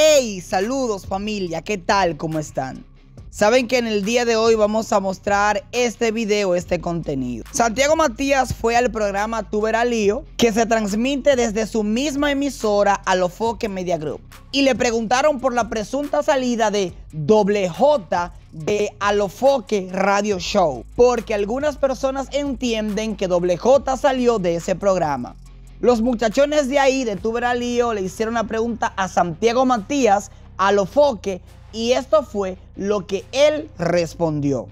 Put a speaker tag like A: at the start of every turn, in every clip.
A: ¡Hey! Saludos familia, ¿qué tal? ¿Cómo están? Saben que en el día de hoy vamos a mostrar este video, este contenido. Santiago Matías fue al programa tubera lío, que se transmite desde su misma emisora Alofoque Media Group. Y le preguntaron por la presunta salida de Doble J de Alofoque Radio Show, porque algunas personas entienden que Doble J salió de ese programa. Los muchachones de ahí, de Tuberalío, le hicieron una pregunta a Santiago Matías, a Lofoque, y esto fue lo que él respondió.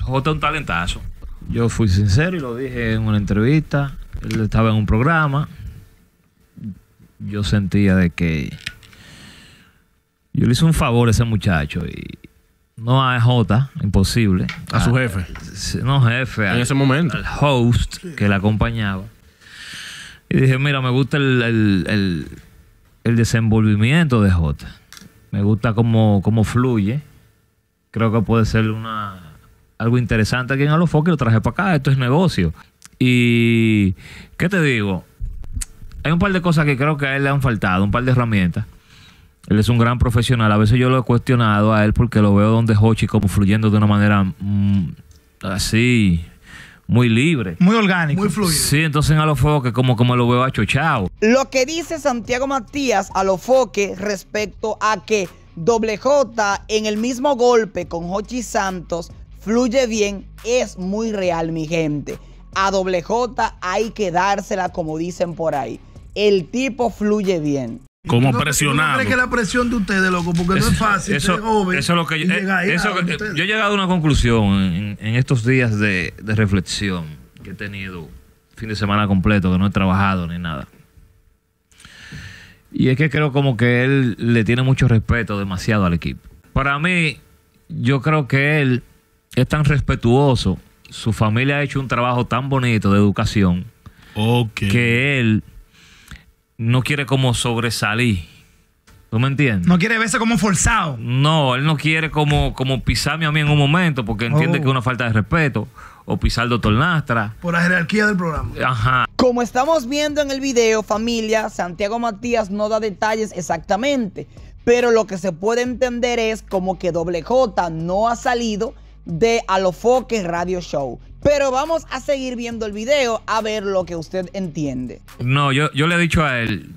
B: Jota un talentazo. Yo fui sincero y lo dije en una entrevista. Él estaba en un programa. Yo sentía de que yo le hice un favor a ese muchacho y no a Jota, imposible. A, su jefe. No jefe. En ese momento. Al host que le acompañaba. Y dije, mira, me gusta el, desenvolvimiento de Jota. Me gusta cómo, cómo, fluye. Creo que puede ser una, algo interesante aquí en Alofoque. Lo traje para acá. Esto es negocio. Y, ¿qué te digo? Hay un par de cosas que creo que a él le han faltado, un par de herramientas. Él es un gran profesional. A veces yo lo he cuestionado a él porque lo veo donde Hochi como fluyendo de una manera mm, así, muy libre. Muy orgánico. Muy fluido. Sí, entonces en Alofoque como lo veo chochau.
A: Lo que dice Santiago Matías a Alofoque respecto a que Doble J en el mismo golpe con Hochi Santos fluye bien es muy real, mi gente. A Doble J hay que dársela como dicen por ahí. El tipo fluye bien. Como no, presionado. que la presión de ustedes, loco, porque no es fácil. Eso, es lo que yo, eh, eh,
B: yo he llegado a una conclusión en, estos días de, reflexión que he tenido fin de semana completo, que no he trabajado ni nada. Y es que creo como que él le tiene mucho respeto demasiado al equipo. Para mí, yo creo que él es tan respetuoso, su familia ha hecho un trabajo tan bonito de educación, que él no quiere como sobresalir. ¿Tú me entiendes? No quiere verse como forzado. No, él no quiere como, como pisarme a mí en un momento porque entiende oh. que es una falta de respeto o pisar doctor Nastra. Por la jerarquía del programa. Ajá.
A: Como estamos viendo en el video, familia, Santiago Matías no da detalles exactamente, pero lo que se puede entender es como que Doble J no ha salido de Alofoque Radio Show. Pero vamos a seguir viendo el video a ver lo que usted entiende.
B: No, yo, yo le he dicho a él,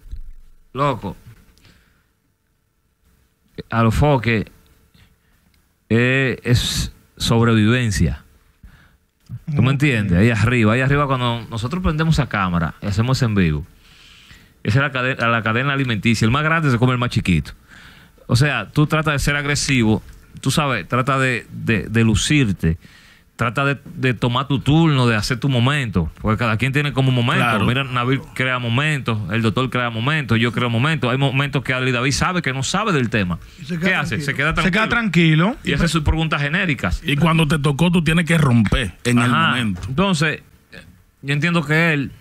B: loco, Alofoque eh, es sobrevivencia. ¿Tú me mm. entiendes? Ahí arriba, ahí arriba cuando nosotros prendemos a cámara y hacemos en vivo. Esa es la la cadena alimenticia. El más grande se come el más chiquito. O sea, tú tratas de ser agresivo tú sabes, trata de, de, lucirte. Trata de, de, tomar tu turno, de hacer tu momento. Porque cada quien tiene como momento. Mira, Nabil crea momentos, el doctor crea momentos, yo creo momentos. Hay momentos que David sabe que no sabe del tema. ¿Qué hace? Se queda tranquilo. Y, hace sus preguntas genéricas. Y cuando te tocó, tú tienes que romper en el momento. Entonces, yo entiendo que él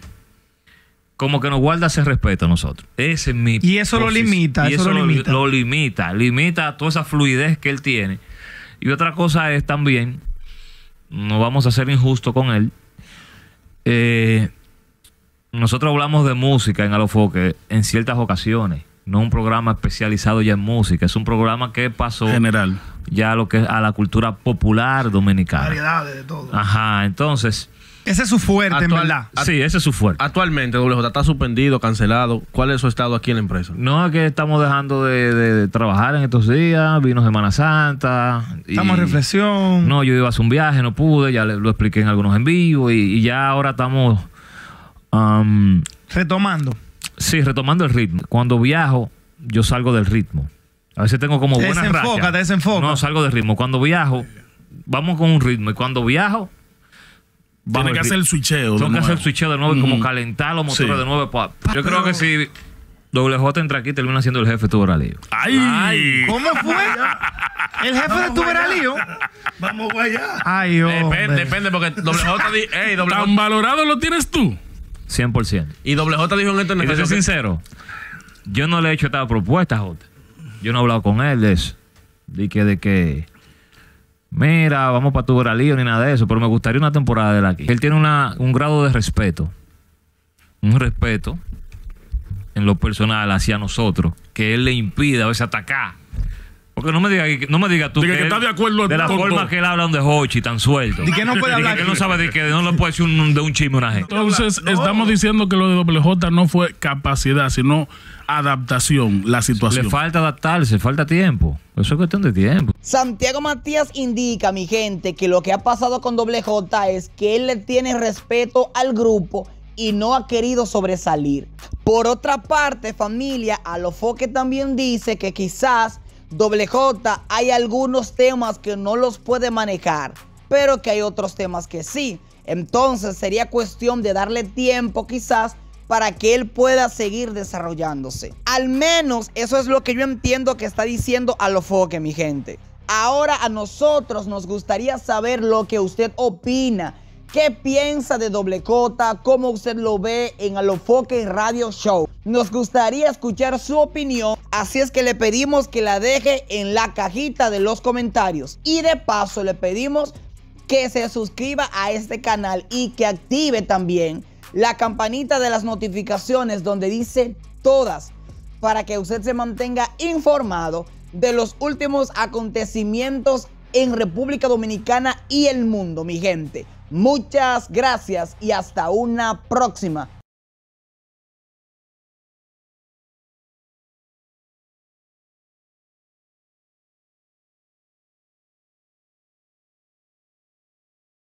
B: como que nos guarda ese respeto a nosotros. Ese es mi. Y eso lo limita. Y eso, lo, limita. limita. toda esa fluidez que él tiene. Y otra cosa es también, no vamos a ser injustos con él. Eh, nosotros hablamos de música en Alofoque en ciertas ocasiones. No un programa especializado ya en música, es un programa que pasó general ya lo que a la cultura popular dominicana. Variedades de todo. Ajá, entonces ese es su fuerte, en verdad. Sí, ese es su fuerte. Actualmente, WJ está suspendido, cancelado. ¿Cuál es su estado aquí en la empresa? No, es que estamos dejando de, trabajar en estos días. Vino Semana Santa. estamos en reflexión. No, yo iba a hacer un viaje, no pude. Ya lo expliqué en algunos en vivo. Y, ya ahora estamos. Um, retomando. Sí, retomando el ritmo. Cuando viajo, yo salgo del ritmo. A veces tengo como buenas desenfoca, desenfoca. No, salgo del ritmo. Cuando viajo, vamos con un ritmo. Y cuando viajo, tiene que hacer el switcheo. Tiene que hacer el switcheo de nuevo y como calentar los motores de nuevo. Yo creo que si WJ entra aquí termina siendo el jefe de Tuberalío. ¡Ay! Ay. cómo fue? ¿El jefe de Tuberalío? Vamos allá. Ay, Depende, depende, porque WJ... dijo... ¿Tan valorado lo tienes tú? 100%. Y WJ dijo en esto... Y te soy sincero. Yo no le he hecho esta propuesta, J. Yo no he hablado con él de eso. Di que... De que mira, vamos para tu lío ni nada de eso, pero me gustaría una temporada de la aquí. Él tiene una, un grado de respeto, un respeto en lo personal hacia nosotros, que él le impida a veces atacar que no me diga, no me tú de que, de la forma que él habla de Hochi tan suelto. De que no puede hablar. De no sabe de que no lo puede decir de un chisme una gente. Entonces, estamos diciendo que lo de doble J no fue capacidad, sino adaptación, la situación. Le falta adaptarse, falta tiempo. Eso es cuestión de tiempo.
A: Santiago Matías indica, mi gente, que lo que ha pasado con doble J es que él le tiene respeto al grupo y no ha querido sobresalir. Por otra parte, familia, a Alofoque también dice que quizás Doble J, hay algunos temas que no los puede manejar, pero que hay otros temas que sí. Entonces sería cuestión de darle tiempo quizás para que él pueda seguir desarrollándose. Al menos eso es lo que yo entiendo que está diciendo a lo foque, mi gente. Ahora a nosotros nos gustaría saber lo que usted opina ¿Qué piensa de Doble Cota? ¿Cómo usted lo ve en Alofoque Radio Show? Nos gustaría escuchar su opinión, así es que le pedimos que la deje en la cajita de los comentarios. Y de paso le pedimos que se suscriba a este canal y que active también la campanita de las notificaciones donde dice todas para que usted se mantenga informado de los últimos acontecimientos en República Dominicana y el mundo, mi gente. Muchas gracias y hasta una próxima.